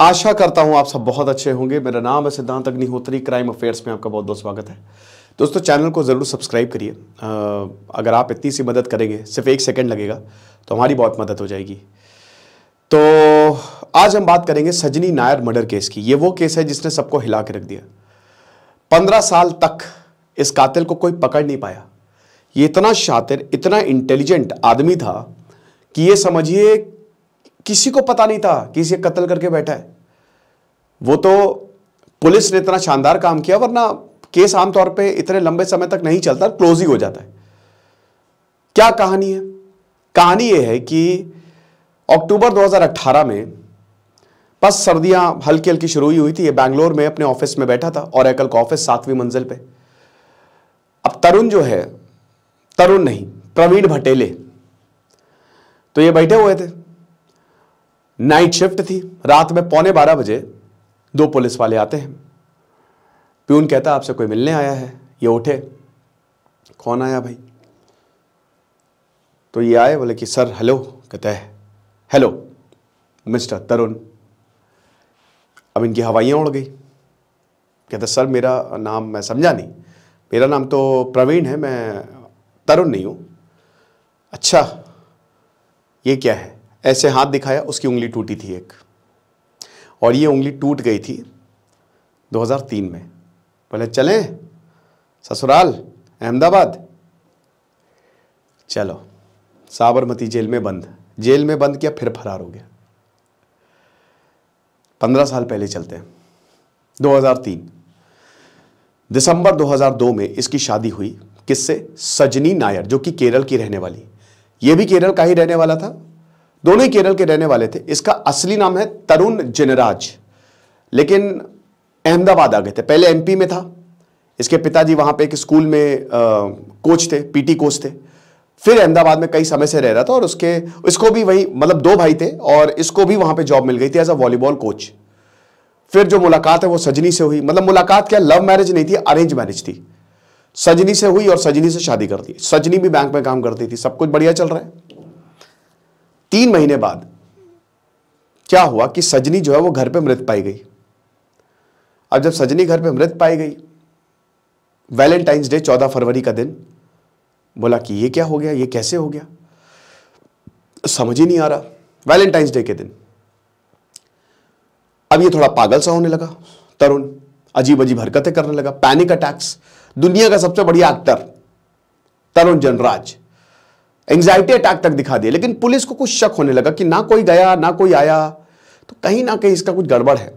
आशा करता हूं आप सब बहुत अच्छे होंगे मेरा नाम है सिद्धांत अग्निहोत्री क्राइम अफेयर्स में आपका बहुत बहुत स्वागत है दोस्तों चैनल को ज़रूर सब्सक्राइब करिए अगर आप इतनी सी मदद करेंगे सिर्फ एक सेकंड लगेगा तो हमारी बहुत मदद हो जाएगी तो आज हम बात करेंगे सजनी नायर मर्डर केस की ये वो केस है जिसने सबको हिला के रख दिया पंद्रह साल तक इस कातिल को कोई पकड़ नहीं पाया ये इतना शातिर इतना इंटेलिजेंट आदमी था कि ये समझिए किसी को पता नहीं था कि इसे कत्ल करके बैठा है वो तो पुलिस ने इतना शानदार काम किया वरना केस आमतौर पे इतने लंबे समय तक नहीं चलता क्लोज ही हो जाता है क्या कहानी है कहानी यह है कि अक्टूबर 2018 में बस सर्दियां हल्की हल्की शुरू ही हुई थी ये बैंगलोर में अपने ऑफिस में बैठा था और एकल का ऑफिस सातवीं मंजिल पे अब तरुण जो है तरुण नहीं प्रवीण भटेले तो ये बैठे हुए थे नाइट शिफ्ट थी रात में पौने बारह बजे दो पुलिस वाले आते हैं प्यून कहता आपसे कोई मिलने आया है ये उठे कौन आया भाई तो ये आए बोले कि सर हेलो कहते हैं हेलो मिस्टर तरुण अब इनकी हवाइयाँ उड़ गई कहता सर मेरा नाम मैं समझा नहीं मेरा नाम तो प्रवीण है मैं तरुण नहीं हूँ अच्छा ये क्या है ऐसे हाथ दिखाया उसकी उंगली टूटी थी एक और ये उंगली टूट गई थी 2003 में बोले चलें ससुराल अहमदाबाद चलो साबरमती जेल में बंद जेल में बंद किया फिर फरार हो गया पंद्रह साल पहले चलते हैं 2003 दिसंबर 2002 में इसकी शादी हुई किससे सजनी नायर जो कि केरल की रहने वाली ये भी केरल का ही रहने वाला था दोनों ही केरल के रहने वाले थे इसका असली नाम है तरुण जिनराज लेकिन अहमदाबाद आ गए थे पहले एमपी में था इसके पिताजी वहां पे एक स्कूल में आ, कोच थे पीटी कोच थे फिर अहमदाबाद में कई समय से रह रहा था और उसके इसको भी वही मतलब दो भाई थे और इसको भी वहां पे जॉब मिल गई थी एज अ वॉलीबॉल कोच फिर जो मुलाकात है वो सजनी से हुई मतलब मुलाकात क्या लव मैरिज नहीं थी अरेंज मैरिज थी सजनी से हुई और सजनी से शादी कर दी सजनी भी बैंक में काम करती थी सब कुछ बढ़िया चल रहा है तीन महीने बाद क्या हुआ कि सजनी जो है वो घर पे मृत पाई गई अब जब सजनी घर पे मृत पाई गई वैलेंटाइंस डे चौदह फरवरी का दिन बोला कि ये क्या हो गया ये कैसे हो गया समझ ही नहीं आ रहा वैलेंटाइंस डे के दिन अब ये थोड़ा पागल सा होने लगा तरुण अजीब अजीब हरकतें करने लगा पैनिक अटैक्स दुनिया का सबसे बढ़िया actor Tarun Janraj anxiety attack तक दिखा दिया लेकिन पुलिस को कुछ शक होने लगा कि ना कोई गया ना कोई आया तो कहीं ना कहीं इसका कुछ गड़बड़ है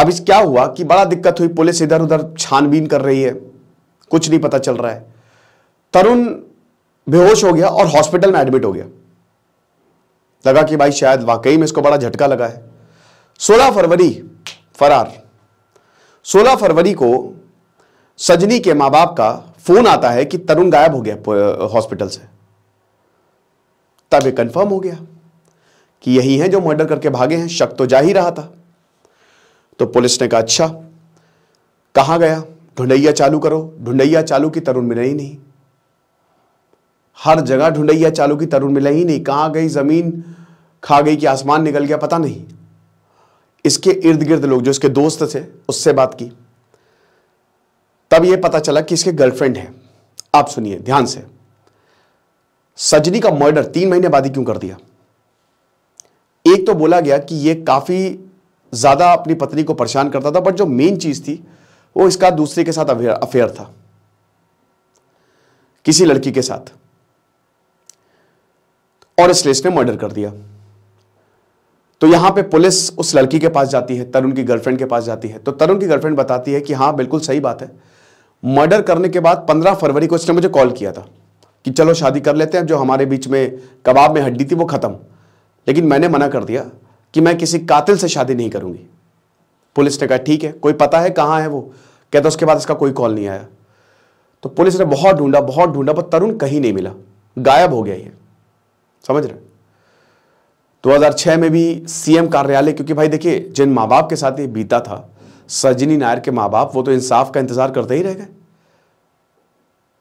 अब इस क्या हुआ कि बड़ा दिक्कत हुई पुलिस इधर उधर छानबीन कर रही है कुछ नहीं पता चल रहा है तरुण बेहोश हो गया और हॉस्पिटल में एडमिट हो गया लगा कि भाई शायद वाकई में इसको बड़ा झटका लगा है 16 फरवरी फरार 16 फरवरी को सजनी के मां बाप का फोन आता है कि तरुण गायब हो गया हॉस्पिटल से तब ये कंफर्म हो गया कि यही है जो मर्डर करके भागे हैं शक तो जा ही रहा था तो पुलिस ने कहा अच्छा कहां गया ढूंढैया चालू करो ढूंढैया चालू की तरुण मिला ही नहीं हर जगह ढूंढैया चालू की तरुण मिला ही नहीं कहां गई जमीन खा गई कि आसमान निकल गया पता नहीं इसके इर्द गिर्द लोग जो इसके दोस्त थे उससे बात की तब यह पता चला कि इसके गर्लफ्रेंड है आप सुनिए ध्यान से सजनी का मर्डर तीन महीने बाद ही क्यों कर दिया एक तो बोला गया कि यह काफी ज्यादा अपनी पत्नी को परेशान करता था बट जो मेन चीज थी वो इसका दूसरे के साथ अफेयर था किसी लड़की के साथ और इसलिए इसने मर्डर कर दिया तो यहां पे पुलिस उस लड़की के पास जाती है तरुण की गर्लफ्रेंड के पास जाती है तो तरुण की गर्लफ्रेंड बताती है कि हाँ बिल्कुल सही बात है मर्डर करने के बाद पंद्रह फरवरी को इसने मुझे कॉल किया था कि चलो शादी कर लेते हैं जो हमारे बीच में कबाब में हड्डी थी वो ख़त्म लेकिन मैंने मना कर दिया कि मैं किसी कातिल से शादी नहीं करूंगी पुलिस ने कहा ठीक है कोई पता है कहाँ है वो कहता उसके बाद इसका कोई कॉल नहीं आया तो पुलिस ने बहुत ढूंढा बहुत ढूंढा पर तरुण कहीं नहीं मिला गायब हो गया ये समझ रहे 2006 में भी सीएम कार्यालय क्योंकि भाई देखिए जिन माँ बाप के साथ ये बीता था सजनी नायर के मां बाप वो तो इंसाफ का इंतजार करते ही रह गए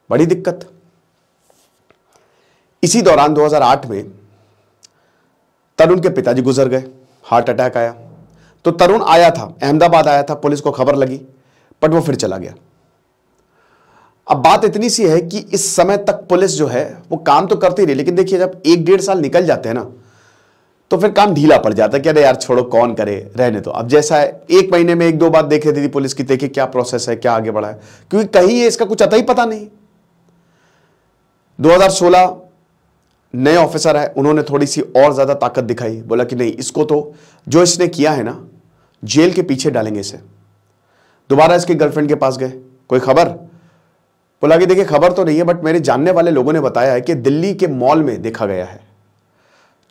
बड़ी दिक्कत इसी दौरान 2008 में तरुण के पिताजी गुजर गए हार्ट अटैक आया तो तरुण आया था अहमदाबाद आया था पुलिस को खबर लगी बट वो फिर चला गया अब बात इतनी सी है कि इस समय तक पुलिस जो है वो काम तो करती रही लेकिन देखिए जब एक डेढ़ साल निकल जाते हैं ना तो फिर काम ढीला पड़ जाता है क्या यार छोड़ो कौन करे रहने तो अब जैसा है एक महीने में एक दो बार देख रही थी पुलिस की देखिए क्या प्रोसेस है क्या आगे बढ़ा है क्योंकि कहीं है इसका कुछ अता ही पता नहीं 2016 नए ऑफिसर है उन्होंने थोड़ी सी और ज़्यादा ताकत दिखाई बोला कि नहीं इसको तो जो इसने किया है ना जेल के पीछे डालेंगे इसे दोबारा इसके गर्लफ्रेंड के पास गए कोई खबर बोला कि देखिए खबर तो नहीं है बट मेरे जानने वाले लोगों ने बताया है कि दिल्ली के मॉल में देखा गया है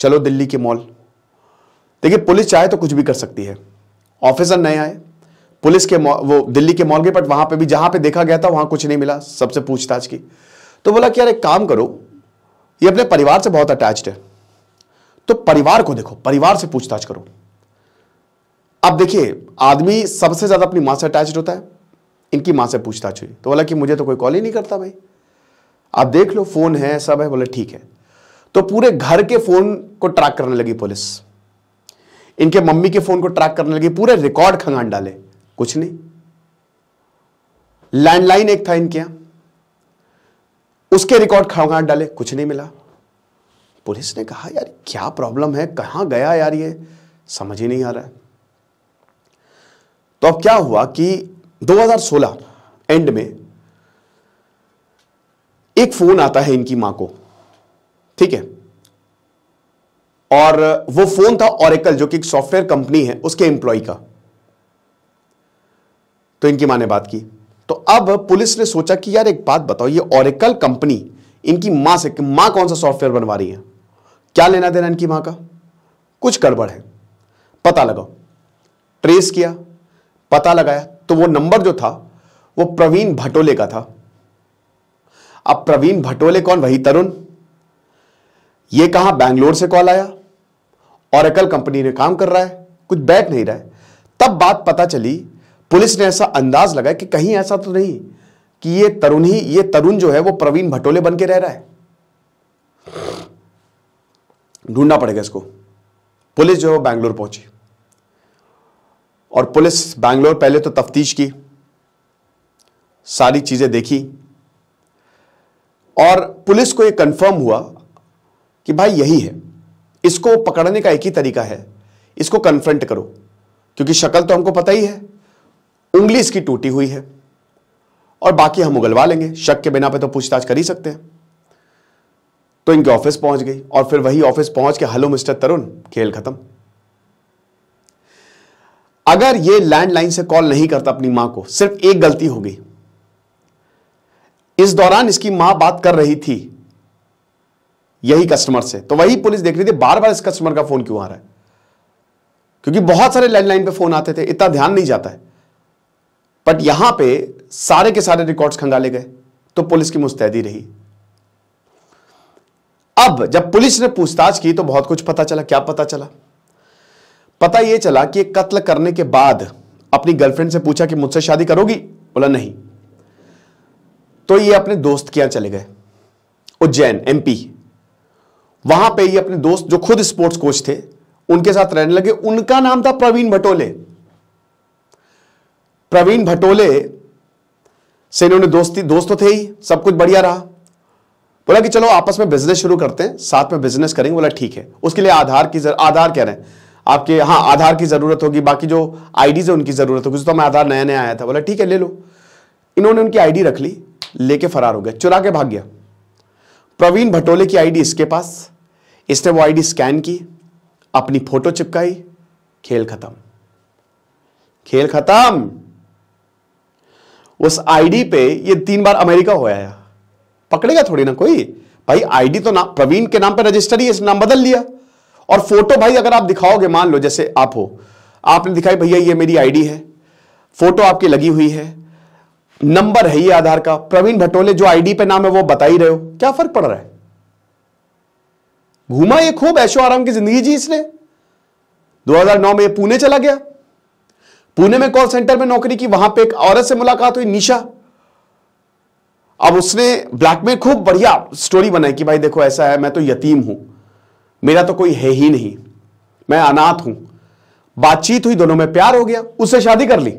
चलो दिल्ली के मॉल देखिए पुलिस चाहे तो कुछ भी कर सकती है ऑफिसर नए आए पुलिस के वो दिल्ली के मॉल गए बट वहां पे भी जहां पे देखा गया था वहां कुछ नहीं मिला सबसे पूछताछ की तो बोला कि यार एक काम करो ये अपने परिवार से बहुत अटैच्ड है तो परिवार को देखो परिवार से पूछताछ करो अब देखिए आदमी सबसे ज्यादा अपनी मां से अटैच होता है इनकी मां से पूछताछ हुई तो बोला कि मुझे तो कोई कॉल ही नहीं करता भाई आप देख लो फोन है सब है बोले ठीक है तो पूरे घर के फोन को ट्रैक करने लगी पुलिस इनके मम्मी के फोन को ट्रैक करने लगी पूरे रिकॉर्ड खंगान डाले कुछ नहीं लैंडलाइन एक था इनके यहां उसके रिकॉर्ड खंगान डाले कुछ नहीं मिला पुलिस ने कहा यार क्या प्रॉब्लम है कहां गया यार ये समझ ही नहीं आ रहा है तो अब क्या हुआ कि 2016 एंड में एक फोन आता है इनकी मां को ठीक है और वो फोन था ओरेकल जो कि एक सॉफ्टवेयर कंपनी है उसके एम्प्लॉय का तो इनकी मां ने बात की तो अब पुलिस ने सोचा कि यार एक बात बताओ ये ओरेकल कंपनी इनकी मां से मां कौन सा सॉफ्टवेयर बनवा रही है क्या लेना देना इनकी मां का कुछ गड़बड़ है पता लगाओ ट्रेस किया पता लगाया तो वो नंबर जो था वो प्रवीण भटोले का था अब प्रवीण भटोले कौन वही तरुण ये कहा बैंगलोर से कॉल आया और एकल कंपनी ने काम कर रहा है कुछ बैठ नहीं रहा है तब बात पता चली पुलिस ने ऐसा अंदाज लगाया कि कहीं ऐसा तो नहीं कि ये तरुण ही ये तरुण जो है वो प्रवीण भटोले बन के रह रहा है ढूंढना पड़ेगा इसको पुलिस जो है वो बैंगलोर पहुंची और पुलिस बैंगलोर पहले तो तफ्तीश की सारी चीज़ें देखी और पुलिस को ये कंफर्म हुआ कि भाई यही है इसको पकड़ने का एक ही तरीका है इसको कन्फ्रंट करो क्योंकि शक्ल तो हमको पता ही है उंगली इसकी टूटी हुई है और बाकी हम उगलवा लेंगे शक के बिना पे तो पूछताछ कर ही सकते हैं तो इनके ऑफिस पहुंच गई और फिर वही ऑफिस पहुंच के हेलो मिस्टर तरुण खेल खत्म अगर ये लैंडलाइन से कॉल नहीं करता अपनी मां को सिर्फ एक गलती होगी इस दौरान इसकी मां बात कर रही थी यही कस्टमर से तो वही पुलिस देख रही थी बार बार इस कस्टमर का फोन क्यों आ रहा है क्योंकि बहुत सारे लैंडलाइन पे फोन आते थे इतना ध्यान नहीं जाता है बट यहां पे सारे के सारे रिकॉर्ड्स खंगाले गए तो पुलिस की मुस्तैदी रही अब जब पुलिस ने पूछताछ की तो बहुत कुछ पता चला क्या पता चला पता यह चला कि कत्ल करने के बाद अपनी गर्लफ्रेंड से पूछा कि मुझसे शादी करोगी बोला नहीं तो ये अपने दोस्त के यहां चले गए उज्जैन एमपी वहां पे ही अपने दोस्त जो खुद स्पोर्ट्स कोच थे उनके साथ रहने लगे उनका नाम था प्रवीण भटोले प्रवीण भटोले से इन्होंने दोस्ती दोस्त तो थे ही सब कुछ बढ़िया रहा बोला कि चलो आपस में बिजनेस शुरू करते हैं साथ में बिजनेस करेंगे बोला ठीक है उसके लिए आधार की जर, आधार कह रहे हैं आपके हाँ आधार की ज़रूरत होगी बाकी जो आईडीज है उनकी ज़रूरत होगी तो मैं आधार नया नया आया था बोला ठीक है ले लो इन्होंने उनकी आईडी रख ली लेके फरार हो गया चुरा के भाग गया प्रवीण भटोले की आईडी इसके पास इसने वो आईडी स्कैन की अपनी फोटो चिपकाई खेल खत्म खेल खत्म उस आईडी पे ये तीन बार अमेरिका हो आया पकड़ेगा थोड़ी ना कोई भाई आईडी तो ना प्रवीण के नाम पे रजिस्टर ही इस नाम बदल लिया और फोटो भाई अगर आप दिखाओगे मान लो जैसे आप हो आपने दिखाई भैया ये मेरी आईडी है फोटो आपकी लगी हुई है नंबर है ये आधार का प्रवीण भटोले जो आईडी पे नाम है वो बता ही रहे हो क्या फर्क पड़ रहा है घूमा ये खूब ऐशो आराम की जिंदगी जी इसने 2009 में ये पुणे चला गया पुणे में कॉल सेंटर में नौकरी की वहां पे एक औरत से मुलाकात हुई निशा अब उसने ब्लैक में खूब बढ़िया स्टोरी बनाई कि भाई देखो ऐसा है मैं तो यतीम हूं मेरा तो कोई है ही नहीं मैं अनाथ हूं बातचीत हुई दोनों में प्यार हो गया उससे शादी कर ली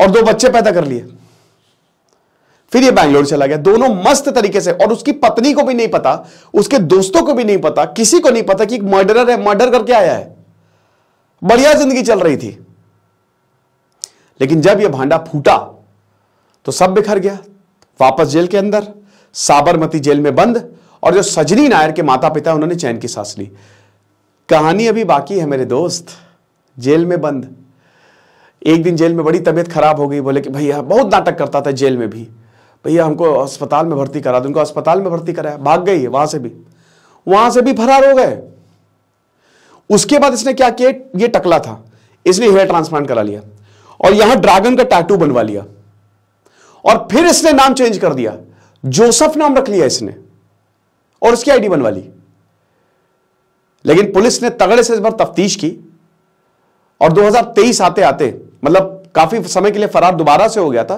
और दो बच्चे पैदा कर लिए फिर ये बैंगलोर चला गया दोनों मस्त तरीके से और उसकी पत्नी को भी नहीं पता उसके दोस्तों को भी नहीं पता किसी को नहीं पता कि एक मर्डरर है मर्डर करके आया है बढ़िया जिंदगी चल रही थी लेकिन जब यह भांडा फूटा तो सब बिखर गया वापस जेल के अंदर साबरमती जेल में बंद और जो सजनी नायर के माता पिता उन्होंने चैन की सांस ली कहानी अभी बाकी है मेरे दोस्त जेल में बंद एक दिन जेल में बड़ी तबीयत खराब हो गई बोले कि भैया बहुत नाटक करता था जेल में भी भैया हमको अस्पताल में भर्ती करा दो उनको अस्पताल में भर्ती कराया भाग गई है वहां से भी वहां से भी फरार हो गए उसके बाद इसने क्या किया ये टकला था इसने हेयर ट्रांसप्लांट करा लिया और यहां ड्रैगन का टैटू बनवा लिया और फिर इसने नाम चेंज कर दिया जोसफ नाम रख लिया इसने और उसकी आईडी बनवा ली लेकिन पुलिस ने तगड़े से इस बार तफ्तीश की और 2023 आते आते मतलब काफी समय के लिए फरार दोबारा से हो गया था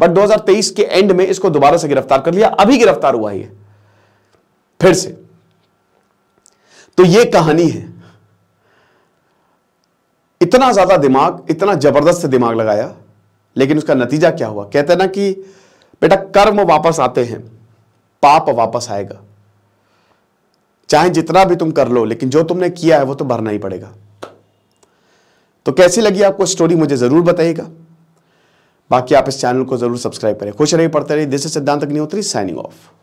बट 2023 के एंड में इसको दोबारा से गिरफ्तार कर लिया अभी गिरफ्तार हुआ ये फिर से तो ये कहानी है इतना ज्यादा दिमाग इतना जबरदस्त दिमाग लगाया लेकिन उसका नतीजा क्या हुआ कहते हैं ना कि बेटा कर्म वापस आते हैं पाप वापस आएगा चाहे जितना भी तुम कर लो लेकिन जो तुमने किया है वो तो भरना ही पड़ेगा तो कैसी लगी आपको स्टोरी मुझे ज़रूर बताइएगा बाकी आप इस चैनल को जरूर सब्सक्राइब करें खुश रहिए पढ़ते रहिए दिस इज सिद्धांत अग्निहोत्री साइनिंग ऑफ